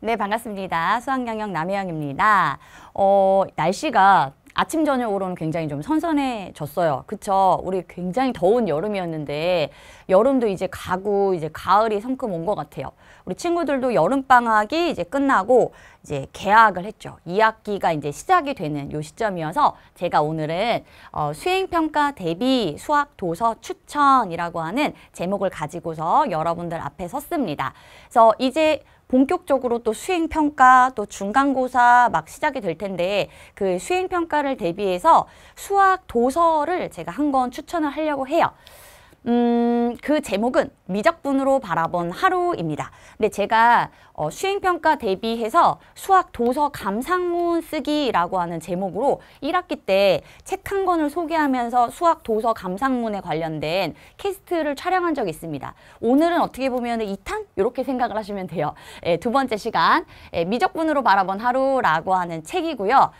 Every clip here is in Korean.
네, 반갑습니다. 수학영역 남혜영입니다. 어, 날씨가 아침 저녁으로는 굉장히 좀 선선해졌어요. 그쵸? 우리 굉장히 더운 여름이었는데 여름도 이제 가고 이제 가을이 성큼 온 것 같아요. 우리 친구들도 여름방학이 이제 끝나고 이제 개학을 했죠. 2학기가 이제 시작이 되는 요 시점이어서 제가 오늘은 어, 수행평가 대비 수학 도서 추천이라고 하는 제목을 가지고서 여러분들 앞에 섰습니다. 그래서 이제 본격적으로 또 수행평가 또 중간고사 막 시작이 될 텐데 그 수행평가를 대비해서 수학 도서를 제가 한 권 추천을 하려고 해요. 음, 그 제목은 미적분으로 바라본 하루입니다. 근데 제가 어, 수행평가 대비해서 수학 도서 감상문 쓰기라고 하는 제목으로 1학기 때 책 한 권을 소개하면서 수학 도서 감상문에 관련된 캐스트를 촬영한 적이 있습니다. 오늘은 어떻게 보면 2탄? 이렇게 생각을 하시면 돼요. 예, 두 번째 시간, 예, 미적분으로 바라본 하루라고 하는 책이고요.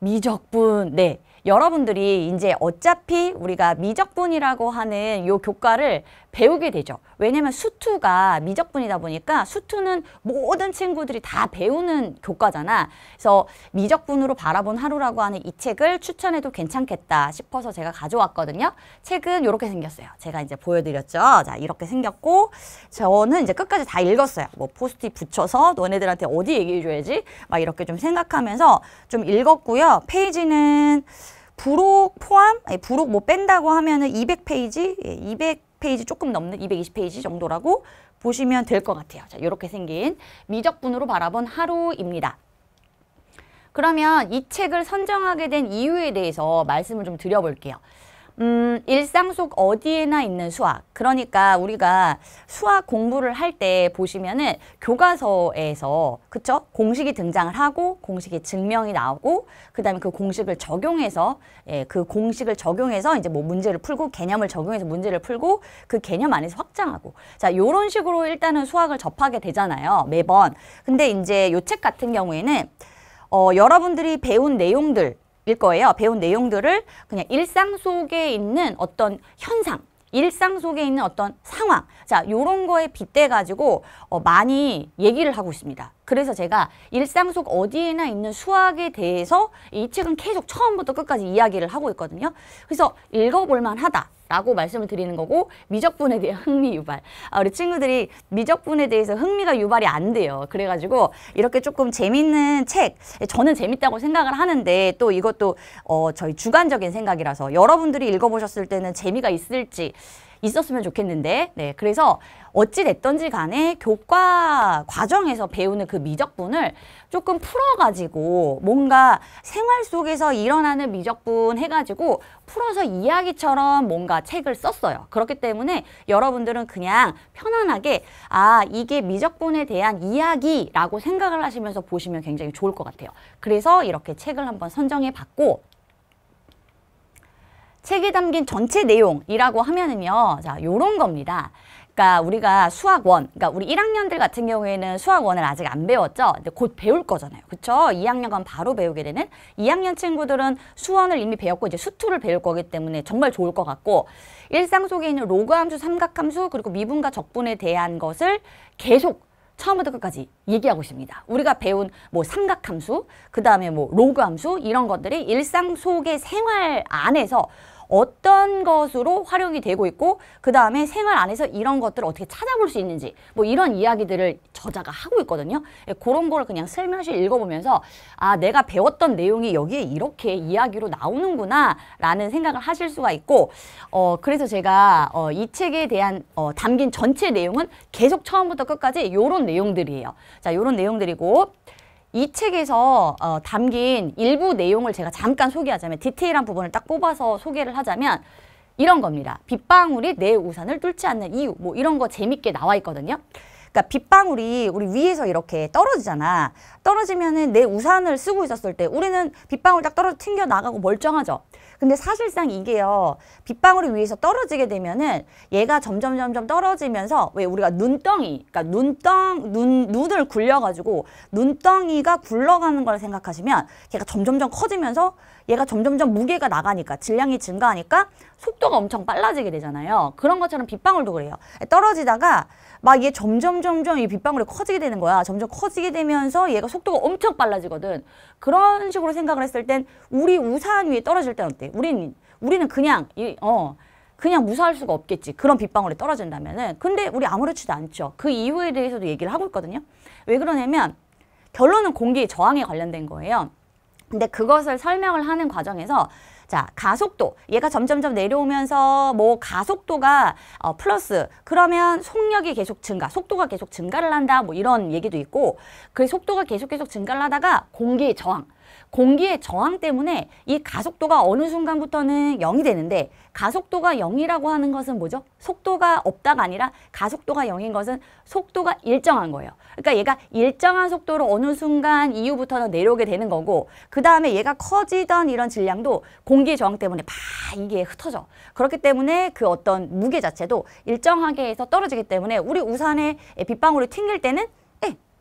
미적분, 네. 여러분들이 이제 어차피 우리가 미적분이라고 하는 요 교과를 배우게 되죠. 왜냐면 수투가 미적분이다 보니까 수투는 모든 친구들이 다 배우는 교과잖아. 그래서 미적분으로 바라본 하루라고 하는 이 책을 추천해도 괜찮겠다 싶어서 제가 가져왔거든요. 책은 이렇게 생겼어요. 제가 이제 보여드렸죠. 자, 이렇게 생겼고 저는 이제 끝까지 다 읽었어요. 뭐 포스트잇 붙여서 너네들한테 어디 얘기해줘야지 막 이렇게 좀 생각하면서 좀 읽었고요. 페이지는 부록 포함, 아니, 부록 뭐 뺀다고 하면은 200페이지, 200 예, 200페이지 조금 넘는 220페이지 정도라고 보시면 될 것 같아요. 자, 이렇게 생긴 미적분으로 바라본 하루입니다. 그러면 이 책을 선정하게 된 이유에 대해서 말씀을 좀 드려볼게요. 음, 일상 속 어디에나 있는 수학. 그러니까 우리가 수학 공부를 할 때 보시면은 교과서에서 그쵸? 공식이 등장을 하고 공식이 증명이 나오고 그다음에 그 공식을 적용해서 예, 그 공식을 적용해서 이제 뭐 문제를 풀고 개념을 적용해서 문제를 풀고 그 개념 안에서 확장하고 자, 요런 식으로 일단은 수학을 접하게 되잖아요. 매번. 근데 이제 요 책 같은 경우에는 어, 여러분들이 배운 내용들 일 거예요. 배운 내용들을 그냥 일상 속에 있는 어떤 현상, 일상 속에 있는 어떤 상황 자 요런 거에 빗대 가지고 어, 많이 얘기를 하고 있습니다 그래서 제가 일상 속 어디에나 있는 수학에 대해서 이 책은 계속 처음부터 끝까지 이야기를 하고 있거든요 그래서 읽어볼 만하다 라고 말씀을 드리는 거고 미적분에 대한 흥미 유발 아, 우리 친구들이 미적분에 대해서 흥미가 유발이 안 돼요 그래가지고 이렇게 조금 재밌는 책 저는 재밌다고 생각을 하는데 또 이것도 어, 저희 주관적인 생각이라서 여러분들이 읽어보셨을 때는 재미가 있을지 있었으면 좋겠는데 네 그래서 어찌 됐던지 간에 교과 과정에서 배우는 그 미적분을 조금 풀어가지고 뭔가 생활 속에서 일어나는 미적분 해가지고 풀어서 이야기처럼 뭔가 책을 썼어요. 그렇기 때문에 여러분들은 그냥 편안하게 아 이게 미적분에 대한 이야기라고 생각을 하시면서 보시면 굉장히 좋을 것 같아요. 그래서 이렇게 책을 한번 선정해 봤고 책에 담긴 전체 내용이라고 하면은요. 자, 요런 겁니다. 그러니까 우리가 수학원, 그러니까 우리 1학년들 같은 경우에는 수학원을 아직 안 배웠죠. 근데 곧 배울 거잖아요. 그렇죠? 2학년 간 바로 배우게 되는 2학년 친구들은 수원을 이미 배웠고 이제 수투를 배울 거기 때문에 정말 좋을 것 같고 일상 속에 있는 로그 함수, 삼각 함수 그리고 미분과 적분에 대한 것을 계속 처음부터 끝까지 얘기하고 있습니다. 우리가 배운 뭐 삼각함수, 그 다음에 뭐 로그함수 이런 것들이 일상 속의 생활 안에서 어떤 것으로 활용이 되고 있고 그 다음에 생활 안에서 이런 것들을 어떻게 찾아볼 수 있는지 뭐 이런 이야기들을 저자가 하고 있거든요. 예, 그런 걸 그냥 슬며시 읽어보면서 아 내가 배웠던 내용이 여기에 이렇게 이야기로 나오는구나 라는 생각을 하실 수가 있고 어 그래서 제가 어, 이 책에 대한 어, 담긴 전체 내용은 계속 처음부터 끝까지 이런 내용들이에요. 자 이런 내용들이고 이 책에서 어, 담긴 일부 내용을 제가 잠깐 소개하자면 디테일한 부분을 딱 뽑아서 소개를 하자면 이런 겁니다. 빗방울이 내 우산을 뚫지 않는 이유 뭐 이런 거 재밌게 나와 있거든요. 그러니까 빗방울이 우리 위에서 이렇게 떨어지잖아. 떨어지면은 내 우산을 쓰고 있었을 때 우리는 빗방울 딱 떨어져 튕겨 나가고 멀쩡하죠. 근데 사실상 이게요. 빗방울이 위에서 떨어지게 되면은 얘가 점점 점점 떨어지면서 왜 우리가 눈덩이 그러니까 눈덩 눈 눈을 굴려 가지고 눈덩이가 굴러가는 걸 생각하시면 걔가 점점점 커지면서 얘가 점점점 무게가 나가니까 질량이 증가하니까 속도가 엄청 빨라지게 되잖아요. 그런 것처럼 빗방울도 그래요. 떨어지다가 막 얘 점점 점점점 이 빗방울이 커지게 되는 거야. 점점 커지게 되면서 얘가 속도가 엄청 빨라지거든. 그런 식으로 생각을 했을 땐 우리 우산 위에 떨어질 땐 어때? 우리는 우리는 그냥 이, 어 그냥 무사할 수가 없겠지. 그런 빗방울이 떨어진다면은. 근데 우리 아무렇지도 않죠. 그이후에 대해서도 얘기를 하고 있거든요. 왜 그러냐면 결론은 공기 의 저항에 관련된 거예요. 근데 그것을 설명을 하는 과정에서 자, 가속도. 얘가 점점점 내려오면서 뭐 가속도가 어, 플러스. 그러면 속력이 계속 증가, 속도가 계속 증가를 한다. 뭐 이런 얘기도 있고. 그 속도가 계속 계속 증가를 하다가 공기 저항. 공기의 저항 때문에 이 가속도가 어느 순간부터는 0이 되는데 가속도가 0이라고 하는 것은 뭐죠? 속도가 없다가 아니라 가속도가 0인 것은 속도가 일정한 거예요. 그러니까 얘가 일정한 속도로 어느 순간 이후부터는 내려오게 되는 거고 그 다음에 얘가 커지던 이런 질량도 공기의 저항 때문에 막 이게 흩어져. 그렇기 때문에 그 어떤 무게 자체도 일정하게 해서 떨어지기 때문에 우리 우산에 빗방울이 튕길 때는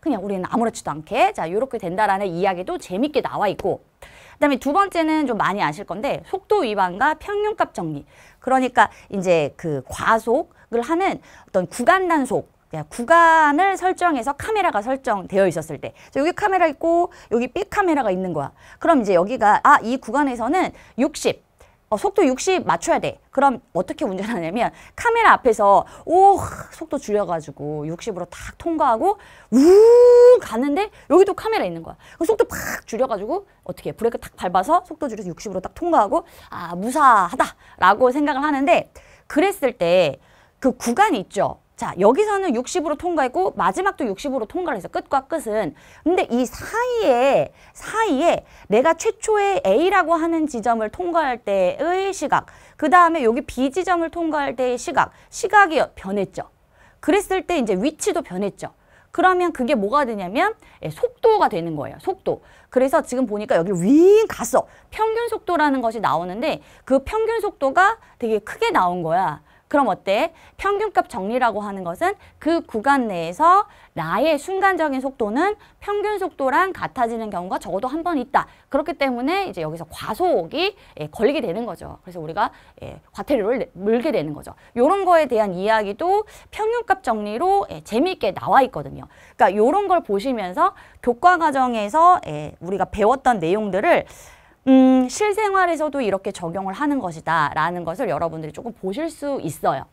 그냥 우리는 아무렇지도 않게 자 이렇게 된다라는 이야기도 재밌게 나와 있고 그다음에 두 번째는 좀 많이 아실 건데 속도 위반과 평균값 정리 그러니까 이제 그 과속을 하는 어떤 구간 단속 구간을 설정해서 카메라가 설정되어 있었을 때 여기 카메라 있고 여기 삑 카메라가 있는 거야 그럼 이제 여기가 아 이 구간에서는 60 어, 속도 60 맞춰야 돼. 그럼 어떻게 운전하냐면 카메라 앞에서 오 속도 줄여가지고 60으로 탁 통과하고 우 가는데 여기도 카메라 있는 거야. 속도 팍 줄여가지고 어떻게 브레이크 탁 밟아서 속도 줄여서 60으로 딱 통과하고 아 무사하다라고 생각을 하는데 그랬을 때 그 구간이 있죠. 자 여기서는 60으로 통과했고 마지막도 60으로 통과를 해서 끝과 끝은 근데 이 사이에 사이에 내가 최초의 A라고 하는 지점을 통과할 때의 시각 그 다음에 여기 B 지점을 통과할 때의 시각 시각이 변했죠 그랬을 때 이제 위치도 변했죠 그러면 그게 뭐가 되냐면 예, 속도가 되는 거예요. 속도. 그래서 지금 보니까 여기 윙 갔어. 평균 속도라는 것이 나오는데 그 평균 속도가 되게 크게 나온 거야. 그럼 어때? 평균값 정리라고 하는 것은 그 구간 내에서 나의 순간적인 속도는 평균 속도랑 같아지는 경우가 적어도 한 번 있다. 그렇기 때문에 이제 여기서 과속이 예, 걸리게 되는 거죠. 그래서 우리가 예, 과태료를 물게 되는 거죠. 이런 거에 대한 이야기도 평균값 정리로 예, 재미있게 나와 있거든요. 그러니까 요런 걸 보시면서 교과 과정에서 예, 우리가 배웠던 내용들을 음, 실생활에서도 이렇게 적용을 하는 것이다 라는 것을 여러분들이 조금 보실 수 있어요.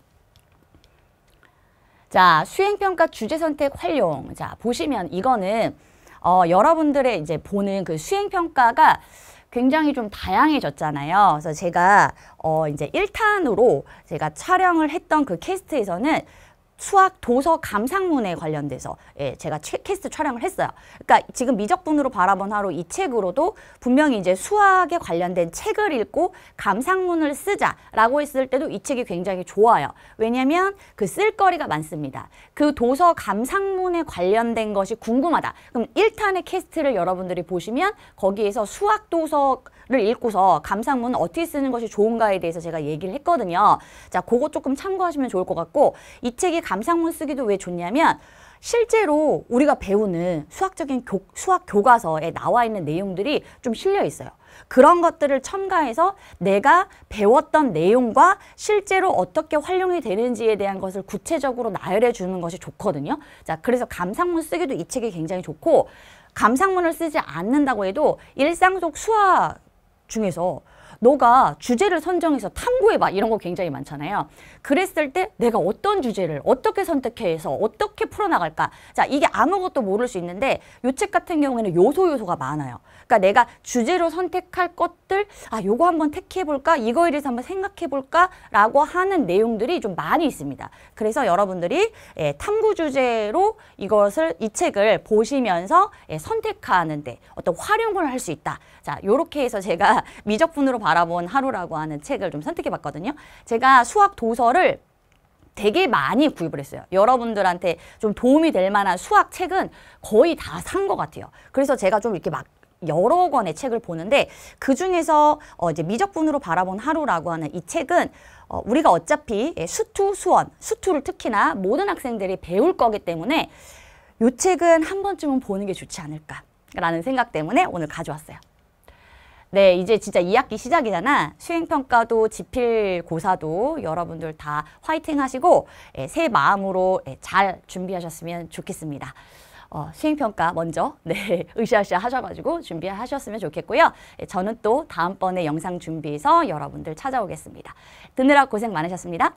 자, 수행평가 주제 선택 활용. 자, 보시면 이거는 어, 여러분들의 이제 보는 그 수행평가가 굉장히 좀 다양해졌잖아요. 그래서 제가 어, 이제 일탄으로 제가 촬영을 했던 그 캐스트에서는 수학 도서 감상문에 관련돼서 예, 제가 캐스트 촬영을 했어요. 그러니까 지금 미적분으로 바라본 하루 이 책으로도 분명히 이제 수학에 관련된 책을 읽고 감상문을 쓰자라고 했을 때도 이 책이 굉장히 좋아요. 왜냐하면 그 쓸거리가 많습니다. 그 도서 감상문에 관련된 것이 궁금하다. 그럼 일탄의 캐스트를 여러분들이 보시면 거기에서 수학 도서 를 읽고서 감상문은 어떻게 쓰는 것이 좋은가에 대해서 제가 얘기를 했거든요. 자, 그거 조금 참고하시면 좋을 것 같고 이 책이 감상문 쓰기도 왜 좋냐면 실제로 우리가 배우는 수학적인 교, 수학 교과서에 나와 있는 내용들이 좀 실려 있어요. 그런 것들을 첨가해서 내가 배웠던 내용과 실제로 어떻게 활용이 되는지에 대한 것을 구체적으로 나열해 주는 것이 좋거든요. 자, 그래서 감상문 쓰기도 이 책이 굉장히 좋고 감상문을 쓰지 않는다고 해도 일상 속 수학 중에서 너가 주제를 선정해서 탐구해봐 이런 거 굉장히 많잖아요. 그랬을 때 내가 어떤 주제를 어떻게 선택해서 어떻게 풀어나갈까 자 이게 아무것도 모를 수 있는데 요 책 같은 경우에는 요소 요소가 많아요. 그러니까 내가 주제로 선택할 것 것들 아 요거 한번 택해볼까 이거에 대해서 한번 생각해볼까라고 하는 내용들이 좀 많이 있습니다. 그래서 여러분들이 예, 탐구 주제로 이것을 이 책을 보시면서 예, 선택하는데 어떤 활용을 할 수 있다. 자 요렇게 해서 제가 미적분으로 바라본 하루라고 하는 책을 좀 선택해봤거든요. 제가 수학 도서를 되게 많이 구입을 했어요. 여러분들한테 좀 도움이 될 만한 수학 책은 거의 다 산 것 같아요. 그래서 제가 좀 이렇게 막 여러 권의 책을 보는데 그 중에서 어 이제 미적분으로 바라본 하루라고 하는 이 책은 어, 우리가 어차피 예, 수투 수원 수투를 특히나 모든 학생들이 배울 거기 때문에 이 책은 한 번쯤은 보는 게 좋지 않을까라는 생각 때문에 오늘 가져왔어요. 네, 이제 진짜 2학기 시작이잖아. 수행평가도 지필 고사도 여러분들 다 화이팅 하시고 예, 새 마음으로 예, 잘 준비하셨으면 좋겠습니다. 어, 수행평가 먼저 네, 으쌰으쌰 하셔가지고 준비하셨으면 좋겠고요. 예, 저는 또 다음번에 영상 준비해서 여러분들 찾아오겠습니다. 듣느라 고생 많으셨습니다.